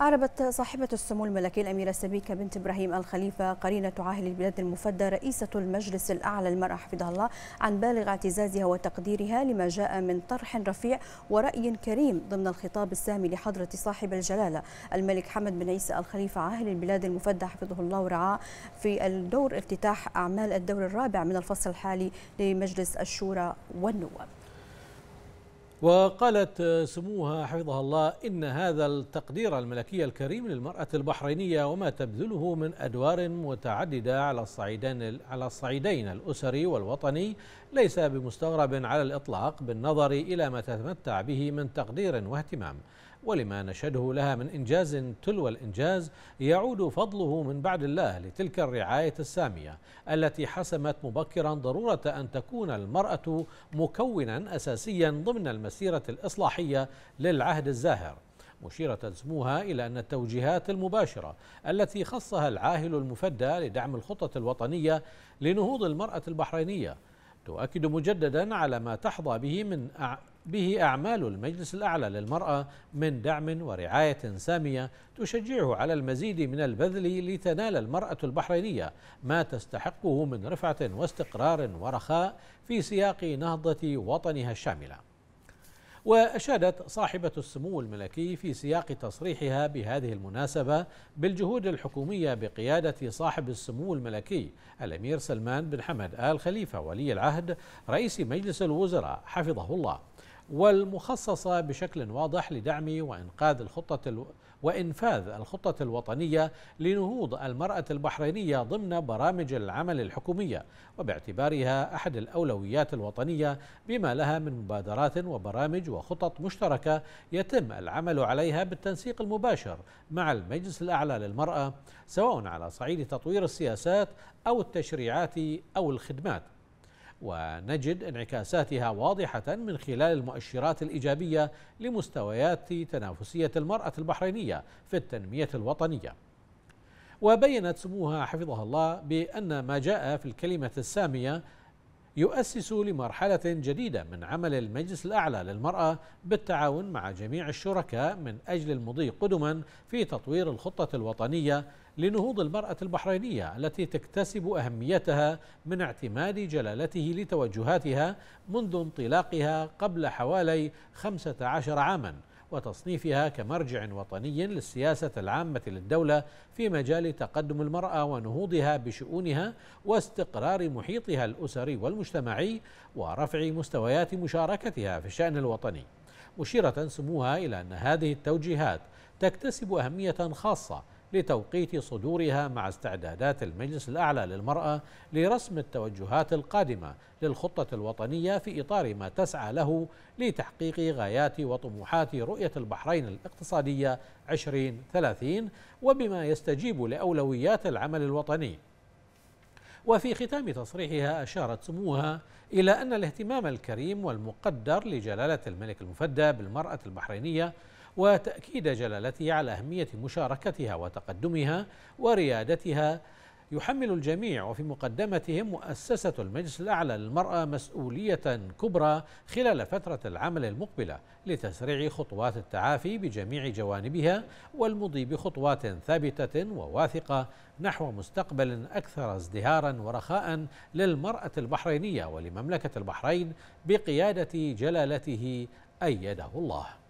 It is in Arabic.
أعربت صاحبة السمو الملكي الأميرة سبيكة بنت إبراهيم الخليفة قرينة عاهل البلاد المفدى رئيسة المجلس الأعلى المرأة حفظها الله عن بالغ اعتزازها وتقديرها لما جاء من طرح رفيع ورأي كريم ضمن الخطاب السامي لحضرة صاحب الجلالة الملك حمد بن عيسى الخليفة عاهل البلاد المفدى حفظه الله ورعاه في الدور افتتاح أعمال الدور الرابع من الفصل الحالي لمجلس الشورى والنواب. وقالت سموها حفظها الله إن هذا التقدير الملكي الكريم للمرأة البحرينية وما تبذله من أدوار متعددة على الصعيدين على الصعيدين الأسري والوطني ليس بمستغرب على الإطلاق بالنظر إلى ما تتمتع به من تقدير واهتمام ولما نشهده لها من إنجاز تلو الإنجاز يعود فضله من بعد الله لتلك الرعاية السامية التي حسمت مبكرا ضرورة أن تكون المرأة مكونا أساسيا ضمن المسيرة الإصلاحية للعهد الزاهر مشيرة سموها إلى أن التوجيهات المباشرة التي خصها العاهل المفدى لدعم الخطة الوطنية لنهوض المرأة البحرينية تؤكد مجددا على ما تحظى به من به أعمال المجلس الأعلى للمرأة من دعم ورعاية سامية تشجعه على المزيد من البذل لتنال المرأة البحرينية ما تستحقه من رفعة واستقرار ورخاء في سياق نهضة وطنها الشاملة وأشادت صاحبة السمو الملكي في سياق تصريحها بهذه المناسبة بالجهود الحكومية بقيادة صاحب السمو الملكي الأمير سلمان بن حمد آل خليفة ولي العهد رئيس مجلس الوزراء حفظه الله والمخصصة بشكل واضح لدعم وإنقاذ الخطة الو... وإنفاذ الخطة الوطنية لنهوض المرأة البحرينية ضمن برامج العمل الحكومية وباعتبارها أحد الأولويات الوطنية بما لها من مبادرات وبرامج وخطط مشتركة يتم العمل عليها بالتنسيق المباشر مع المجلس الأعلى للمرأة سواء على صعيد تطوير السياسات أو التشريعات أو الخدمات ونجد انعكاساتها واضحة من خلال المؤشرات الإيجابية لمستويات تنافسية المرأة البحرينية في التنمية الوطنية وبينت سموها حفظها الله بأن ما جاء في الكلمة السامية يؤسس لمرحلة جديدة من عمل المجلس الأعلى للمرأة بالتعاون مع جميع الشركاء من أجل المضي قدما في تطوير الخطة الوطنية لنهوض المرأة البحرينية التي تكتسب أهميتها من اعتماد جلالته لتوجهاتها منذ انطلاقها قبل حوالي 15 عاماً وتصنيفها كمرجع وطني للسياسة العامة للدولة في مجال تقدم المرأة ونهوضها بشؤونها واستقرار محيطها الأسري والمجتمعي ورفع مستويات مشاركتها في الشأن الوطني مشيرة سموها إلى أن هذه التوجيهات تكتسب أهمية خاصة لتوقيت صدورها مع استعدادات المجلس الأعلى للمرأة لرسم التوجهات القادمة للخطة الوطنية في إطار ما تسعى له لتحقيق غايات وطموحات رؤية البحرين الاقتصادية 2030 وبما يستجيب لأولويات العمل الوطني وفي ختام تصريحها أشارت سموها إلى أن الاهتمام الكريم والمقدر لجلالة الملك المفدى بالمرأة البحرينية وتأكيد جلالته على أهمية مشاركتها وتقدمها وريادتها يحمل الجميع وفي مقدمتهم مؤسسة المجلس الأعلى للمرأة مسؤولية كبرى خلال فترة العمل المقبلة لتسريع خطوات التعافي بجميع جوانبها والمضي بخطوات ثابتة وواثقة نحو مستقبل أكثر ازدهارا ورخاء للمرأة البحرينية ولمملكة البحرين بقيادة جلالته أيده الله